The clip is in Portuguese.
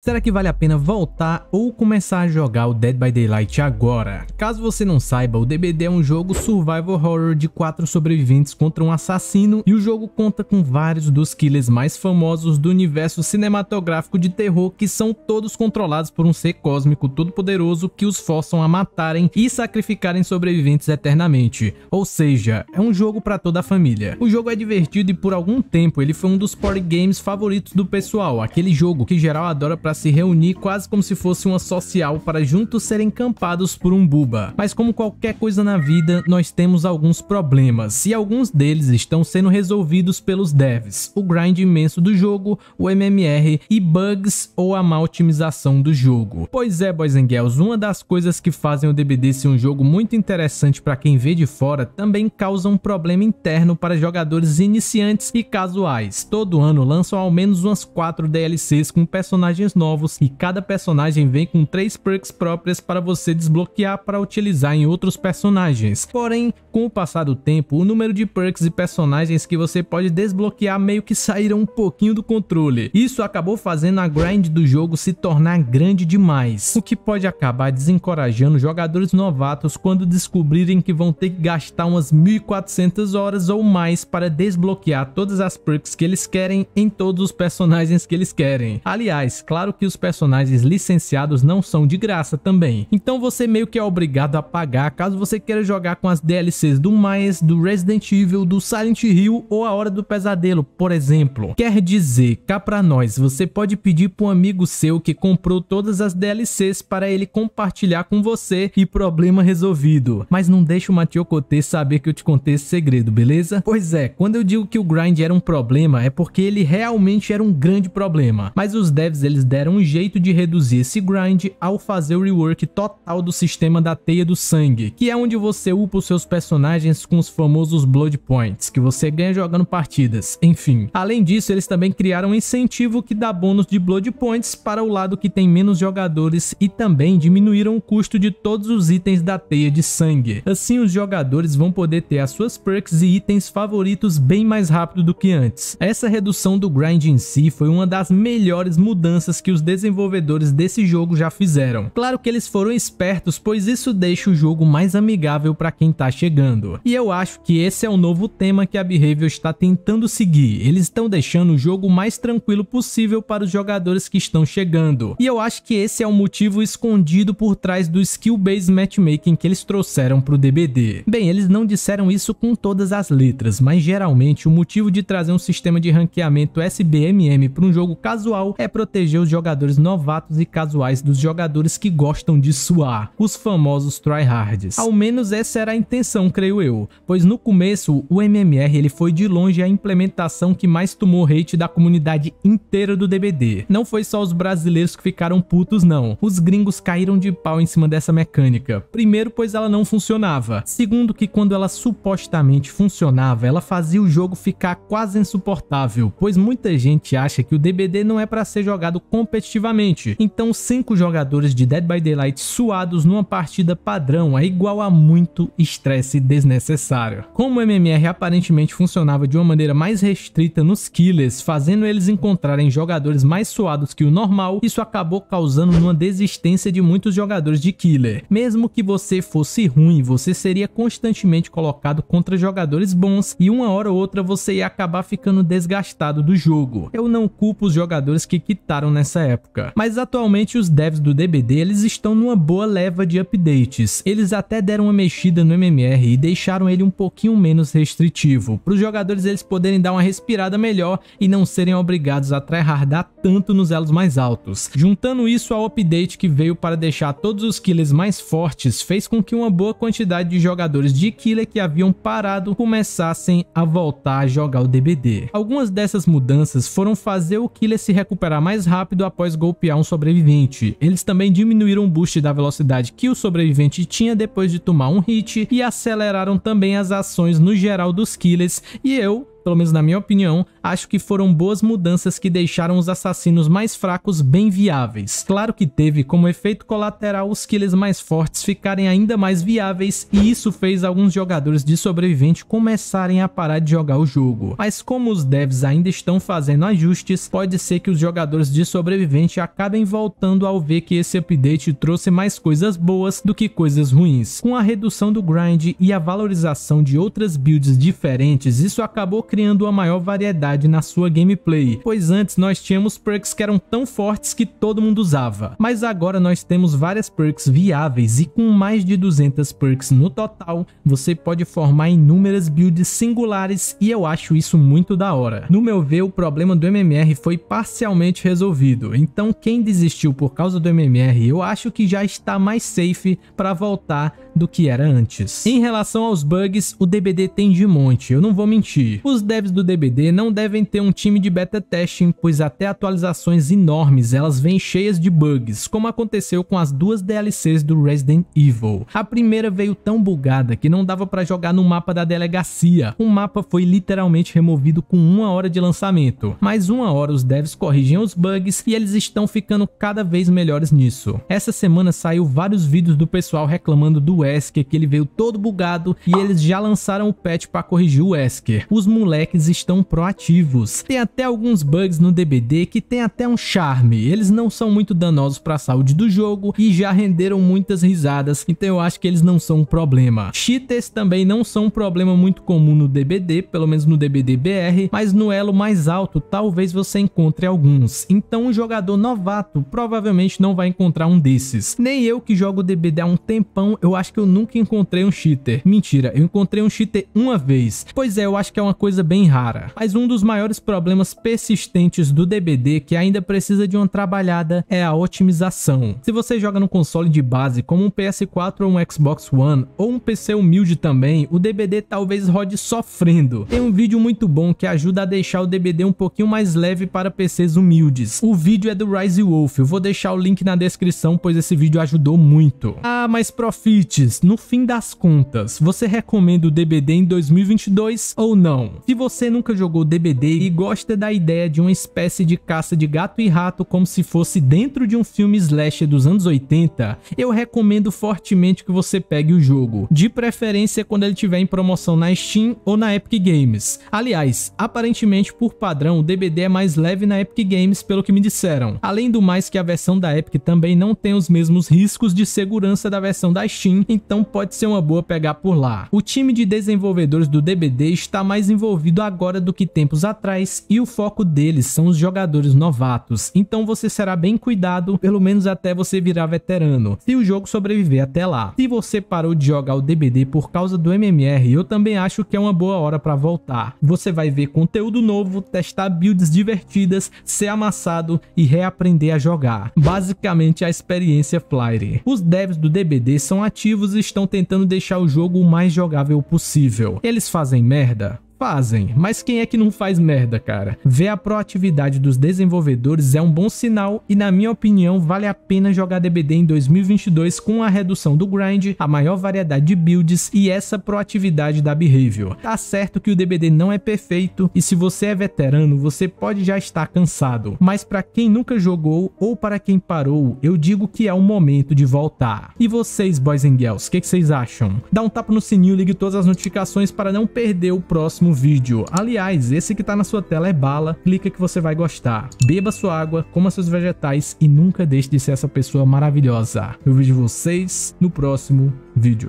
Será que vale a pena voltar ou começar a jogar o Dead by Daylight agora? Caso você não saiba, o DBD é um jogo survival horror de 4 sobreviventes contra um assassino e o jogo conta com vários dos killers mais famosos do universo cinematográfico de terror que são todos controlados por um ser cósmico todo-poderoso que os forçam a matarem e sacrificarem sobreviventes eternamente. Ou seja, é um jogo para toda a família. O jogo é divertido e por algum tempo ele foi um dos party games favoritos do pessoal, aquele jogo que geral adora para se reunir quase como se fosse uma social para juntos serem campados por um buba. Mas como qualquer coisa na vida, nós temos alguns problemas e alguns deles estão sendo resolvidos pelos devs. O grind imenso do jogo, o MMR e bugs ou a má otimização do jogo. Pois é, boys and girls, uma das coisas que fazem o DBD ser um jogo muito interessante para quem vê de fora também causa um problema interno para jogadores iniciantes e casuais. Todo ano lançam ao menos umas 4 DLCs com personagens novos e cada personagem vem com três perks próprias para você desbloquear para utilizar em outros personagens. Porém, com o passar do tempo, o número de perks e personagens que você pode desbloquear meio que saíram um pouquinho do controle. Isso acabou fazendo a grind do jogo se tornar grande demais, o que pode acabar desencorajando jogadores novatos quando descobrirem que vão ter que gastar umas 1400 horas ou mais para desbloquear todas as perks que eles querem em todos os personagens que eles querem. Aliás, claro que os personagens licenciados não são de graça também, então você meio que é obrigado a pagar caso você queira jogar com as DLCs do mais, do Resident Evil, do Silent Hill ou A Hora do Pesadelo, por exemplo. Quer dizer, cá pra nós, você pode pedir para um amigo seu que comprou todas as DLCs para ele compartilhar com você e problema resolvido. Mas não deixa o Matiocote saber que eu te contei esse segredo, beleza? Pois é, quando eu digo que o grind era um problema, é porque ele realmente era um grande problema. Mas os devs eles deram um jeito de reduzir esse grind ao fazer o rework total do sistema da teia do sangue, que é onde você upa os seus personagens personagens com os famosos Blood Points, que você ganha jogando partidas, enfim. Além disso, eles também criaram um incentivo que dá bônus de Blood Points para o lado que tem menos jogadores e também diminuíram o custo de todos os itens da teia de sangue. Assim, os jogadores vão poder ter as suas perks e itens favoritos bem mais rápido do que antes. Essa redução do grind em si foi uma das melhores mudanças que os desenvolvedores desse jogo já fizeram. Claro que eles foram espertos, pois isso deixa o jogo mais amigável para quem está chegando chegando. E eu acho que esse é o novo tema que a Behavior está tentando seguir. Eles estão deixando o jogo mais tranquilo possível para os jogadores que estão chegando. E eu acho que esse é o motivo escondido por trás do skill-based matchmaking que eles trouxeram para o DBD. Bem, eles não disseram isso com todas as letras, mas geralmente o motivo de trazer um sistema de ranqueamento SBMM para um jogo casual é proteger os jogadores novatos e casuais dos jogadores que gostam de suar, os famosos tryhards. Ao menos essa era a intenção creio eu, pois no começo o MMR ele foi de longe a implementação que mais tomou hate da comunidade inteira do DBD. Não foi só os brasileiros que ficaram putos não, os gringos caíram de pau em cima dessa mecânica. Primeiro pois ela não funcionava, segundo que quando ela supostamente funcionava, ela fazia o jogo ficar quase insuportável, pois muita gente acha que o DBD não é para ser jogado competitivamente, então cinco jogadores de Dead by Daylight suados numa partida padrão é igual a muito estresse parece desnecessário. Como o MMR aparentemente funcionava de uma maneira mais restrita nos killers, fazendo eles encontrarem jogadores mais suados que o normal, isso acabou causando uma desistência de muitos jogadores de killer. Mesmo que você fosse ruim, você seria constantemente colocado contra jogadores bons e uma hora ou outra você ia acabar ficando desgastado do jogo. Eu não culpo os jogadores que quitaram nessa época, mas atualmente os devs do DBD eles estão numa boa leva de updates. Eles até deram uma mexida no MMR e deixaram ele um pouquinho menos restritivo, para os jogadores eles poderem dar uma respirada melhor e não serem obrigados a tryhardar tanto nos elos mais altos. Juntando isso ao update que veio para deixar todos os killers mais fortes, fez com que uma boa quantidade de jogadores de killer que haviam parado começassem a voltar a jogar o DBD. Algumas dessas mudanças foram fazer o killer se recuperar mais rápido após golpear um sobrevivente. Eles também diminuíram o boost da velocidade que o sobrevivente tinha depois de tomar um hit e aceleraram aceleraram também as ações no geral dos killers e eu pelo menos na minha opinião, acho que foram boas mudanças que deixaram os assassinos mais fracos bem viáveis. Claro que teve como efeito colateral os killers mais fortes ficarem ainda mais viáveis e isso fez alguns jogadores de sobrevivente começarem a parar de jogar o jogo. Mas como os devs ainda estão fazendo ajustes, pode ser que os jogadores de sobrevivente acabem voltando ao ver que esse update trouxe mais coisas boas do que coisas ruins. Com a redução do grind e a valorização de outras builds diferentes, isso acabou criando criando uma maior variedade na sua gameplay, pois antes nós tínhamos perks que eram tão fortes que todo mundo usava, mas agora nós temos várias perks viáveis e com mais de 200 perks no total, você pode formar inúmeras builds singulares e eu acho isso muito da hora. No meu ver, o problema do MMR foi parcialmente resolvido, então quem desistiu por causa do MMR, eu acho que já está mais safe para voltar do que era antes. Em relação aos bugs, o DBD tem de monte, eu não vou mentir. Os os devs do DBD não devem ter um time de beta testing, pois até atualizações enormes elas vêm cheias de bugs, como aconteceu com as duas DLCs do Resident Evil. A primeira veio tão bugada que não dava para jogar no mapa da delegacia. O mapa foi literalmente removido com uma hora de lançamento. Mais uma hora os devs corrigem os bugs e eles estão ficando cada vez melhores nisso. Essa semana saiu vários vídeos do pessoal reclamando do Wesker que ele veio todo bugado e eles já lançaram o patch para corrigir o Wesker. Os moleques estão proativos. Tem até alguns bugs no DBD que tem até um charme, eles não são muito danosos para a saúde do jogo e já renderam muitas risadas, então eu acho que eles não são um problema. Cheaters também não são um problema muito comum no DBD, pelo menos no DBD BR, mas no elo mais alto talvez você encontre alguns, então um jogador novato provavelmente não vai encontrar um desses. Nem eu que jogo DBD há um tempão, eu acho que eu nunca encontrei um cheater. Mentira, eu encontrei um cheater uma vez. Pois é, eu acho que é uma coisa coisa bem rara. Mas um dos maiores problemas persistentes do DBD que ainda precisa de uma trabalhada é a otimização. Se você joga no console de base como um PS4 ou um Xbox One ou um PC humilde também, o DBD talvez rode sofrendo. Tem um vídeo muito bom que ajuda a deixar o DBD um pouquinho mais leve para PCs humildes. O vídeo é do Rise Wolf, eu vou deixar o link na descrição pois esse vídeo ajudou muito. Ah, mas Profites, no fim das contas, você recomenda o DBD em 2022 ou não? Se você nunca jogou DBD e gosta da ideia de uma espécie de caça de gato e rato como se fosse dentro de um filme slasher dos anos 80, eu recomendo fortemente que você pegue o jogo, de preferência quando ele estiver em promoção na Steam ou na Epic Games. Aliás, aparentemente por padrão o DBD é mais leve na Epic Games pelo que me disseram, além do mais que a versão da Epic também não tem os mesmos riscos de segurança da versão da Steam, então pode ser uma boa pegar por lá. O time de desenvolvedores do DBD está mais envolvido desenvolvido agora do que tempos atrás e o foco deles são os jogadores novatos, então você será bem cuidado, pelo menos até você virar veterano, se o jogo sobreviver até lá. Se você parou de jogar o DBD por causa do MMR, eu também acho que é uma boa hora para voltar. Você vai ver conteúdo novo, testar builds divertidas, ser amassado e reaprender a jogar. Basicamente a experiência Flyer. Os devs do DBD são ativos e estão tentando deixar o jogo o mais jogável possível. Eles fazem merda? Fazem, mas quem é que não faz merda, cara? Ver a proatividade dos desenvolvedores é um bom sinal e, na minha opinião, vale a pena jogar DBD em 2022 com a redução do grind, a maior variedade de builds e essa proatividade da behavior. Tá certo que o DBD não é perfeito e se você é veterano, você pode já estar cansado, mas para quem nunca jogou ou para quem parou, eu digo que é o momento de voltar. E vocês, boys and girls, o que, que vocês acham? Dá um tapa no sininho, ligue todas as notificações para não perder o próximo próximo vídeo. Aliás, esse que tá na sua tela é bala, clica que você vai gostar. Beba sua água, coma seus vegetais e nunca deixe de ser essa pessoa maravilhosa. Eu vejo vocês no próximo vídeo.